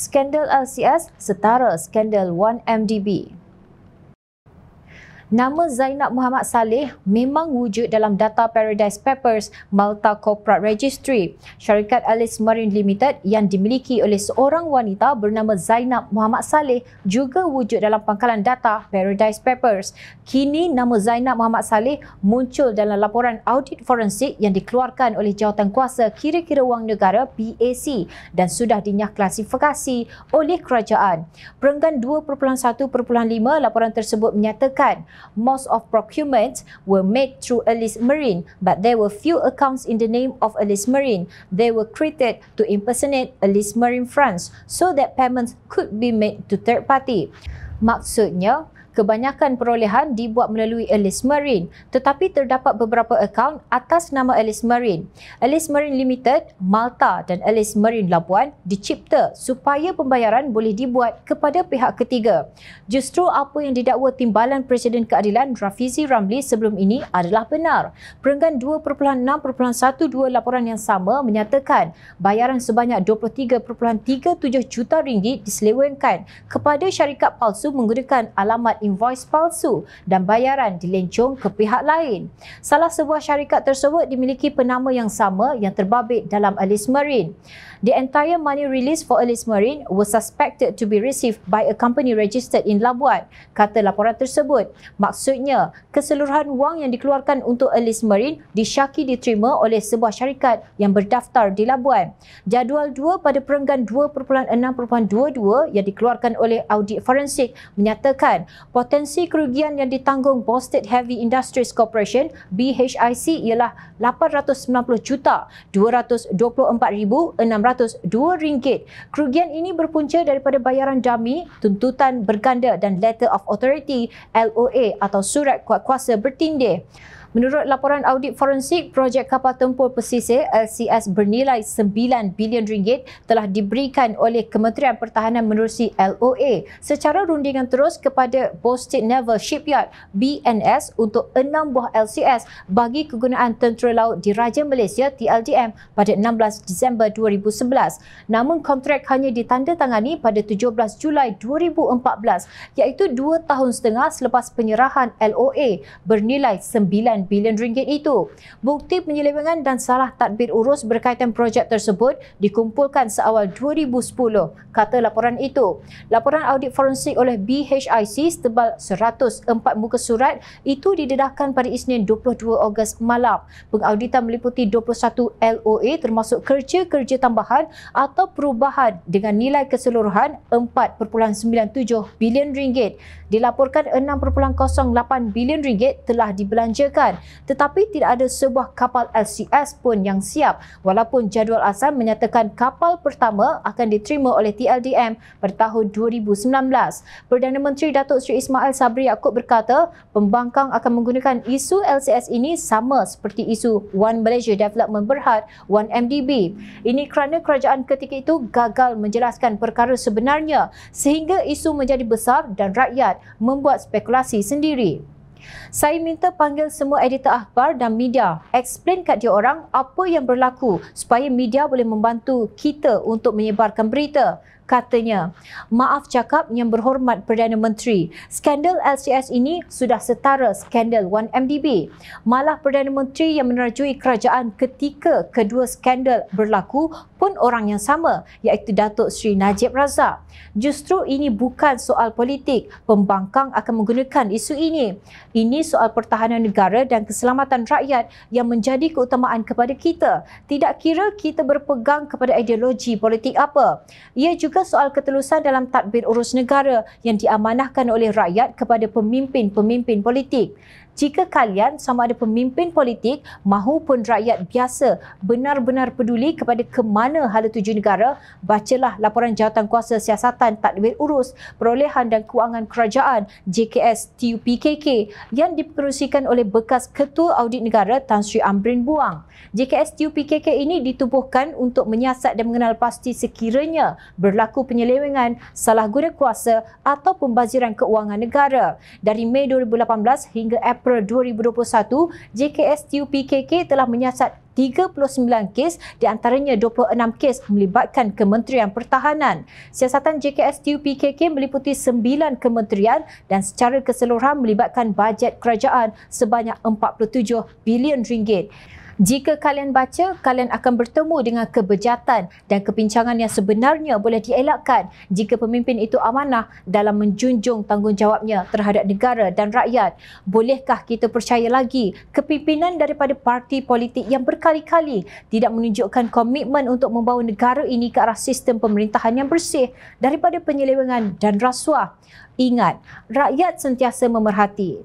skandal LCS setara skandal 1MDB nama Zainab Muhammad Saleh memang wujud dalam data Paradise Papers Malta Corporate Registry. Syarikat Alice Marine Limited yang dimiliki oleh seorang wanita bernama Zainab Muhammad Saleh juga wujud dalam pangkalan data Paradise Papers. Kini nama Zainab Muhammad Saleh muncul dalam laporan audit forensik yang dikeluarkan oleh jawatan kuasa kira-kira wang negara PAC dan sudah dinyah klasifikasi oleh kerajaan. Perenggan 2.1.5 laporan tersebut menyatakan Most of procurement were made through Alice Marine, but there were few accounts in the name of Alice Marine. They were created to impersonate Alice Marine France so that payments could be made to third party. Maksudnya, Kebanyakan perolehan dibuat melalui Alice Marine tetapi terdapat beberapa akaun atas nama Alice Marine. Alice Marine Limited, Malta dan Alice Marine Labuan dicipta supaya pembayaran boleh dibuat kepada pihak ketiga. Justru apa yang didakwa Timbalan Presiden Keadilan Rafizi Ramli sebelum ini adalah benar. Perenggan 2.6.12 laporan yang sama menyatakan bayaran sebanyak 23.37 juta ringgit diselewengkan kepada syarikat palsu menggunakan alamat invoice palsu dan bayaran dilencong ke pihak lain. Salah sebuah syarikat tersebut dimiliki penama yang sama yang terbabit dalam Alice Marine the entire money released for Alice Marine was suspected to be received by a company registered in Labuan, kata laporan tersebut. Maksudnya, keseluruhan wang yang dikeluarkan untuk Alice Marine disyaki diterima oleh sebuah syarikat yang berdaftar di Labuan. Jadual 2 pada perenggan 2.6.22 yang dikeluarkan oleh audit forensik menyatakan potensi kerugian yang ditanggung Boston Heavy Industries Corporation BHIC ialah 890 juta 224,600 2 ringgit. Kerugian ini berpunca daripada bayaran dami, tuntutan berganda dan letter of authority LOA atau surat kuat kuasa bertindih. Menurut laporan audit forensik, projek kapal tempur pesisir LCS bernilai 9 bilion ringgit telah diberikan oleh Kementerian Pertahanan menerusi LOA secara rundingan terus kepada Boston Naval Shipyard BNS untuk enam buah LCS bagi kegunaan tentera laut di Raja Malaysia TLDM pada 16 Disember 2011. Namun kontrak hanya ditandatangani pada 17 Julai 2014 iaitu dua tahun setengah selepas penyerahan LOA bernilai 9 9 bilion ringgit itu. Bukti penyelewengan dan salah tadbir urus berkaitan projek tersebut dikumpulkan seawal 2010, kata laporan itu. Laporan audit forensik oleh BHIC tebal 104 muka surat itu didedahkan pada Isnin 22 Ogos malam. Pengauditan meliputi 21 LOA termasuk kerja-kerja tambahan atau perubahan dengan nilai keseluruhan 4.97 bilion ringgit. Dilaporkan 6.08 bilion ringgit telah dibelanjakan kapal. Tetapi tidak ada sebuah kapal LCS pun yang siap walaupun jadual asal menyatakan kapal pertama akan diterima oleh TLDM pada tahun 2019. Perdana Menteri Datuk Seri Ismail Sabri Yaakob berkata pembangkang akan menggunakan isu LCS ini sama seperti isu One Malaysia Development Berhad, One MDB. Ini kerana kerajaan ketika itu gagal menjelaskan perkara sebenarnya sehingga isu menjadi besar dan rakyat membuat spekulasi sendiri. Saya minta panggil semua editor akhbar dan media. Explain kat dia orang apa yang berlaku supaya media boleh membantu kita untuk menyebarkan berita katanya. Maaf cakap yang berhormat Perdana Menteri, skandal LCS ini sudah setara skandal 1MDB. Malah Perdana Menteri yang menerjui kerajaan ketika kedua skandal berlaku pun orang yang sama iaitu Datuk Seri Najib Razak. Justru ini bukan soal politik. Pembangkang akan menggunakan isu ini. Ini soal pertahanan negara dan keselamatan rakyat yang menjadi keutamaan kepada kita. Tidak kira kita berpegang kepada ideologi politik apa. Ia juga ketika soal ketelusan dalam tadbir urus negara yang diamanahkan oleh rakyat kepada pemimpin-pemimpin politik jika kalian sama ada pemimpin politik maupun rakyat biasa benar-benar peduli kepada ke mana hala tuju negara, bacalah laporan jawatan kuasa siasatan tak tadbir urus perolehan dan kewangan kerajaan JKS TUPKK yang diperusikan oleh bekas Ketua Audit Negara Tan Sri Amrin Buang. JKS TUPKK ini ditubuhkan untuk menyiasat dan mengenal pasti sekiranya berlaku penyelewengan, salah guna kuasa atau pembaziran keuangan negara. Dari Mei 2018 hingga April April 2021, JKS TUPKK telah menyiasat 39 kes di antaranya 26 kes melibatkan Kementerian Pertahanan. Siasatan JKS TUPKK meliputi 9 kementerian dan secara keseluruhan melibatkan bajet kerajaan sebanyak 47 bilion ringgit. Jika kalian baca, kalian akan bertemu dengan kebejatan dan kepincangan yang sebenarnya boleh dielakkan jika pemimpin itu amanah dalam menjunjung tanggungjawabnya terhadap negara dan rakyat. Bolehkah kita percaya lagi kepimpinan daripada parti politik yang berkali-kali tidak menunjukkan komitmen untuk membawa negara ini ke arah sistem pemerintahan yang bersih daripada penyelewengan dan rasuah? Ingat, rakyat sentiasa memerhati.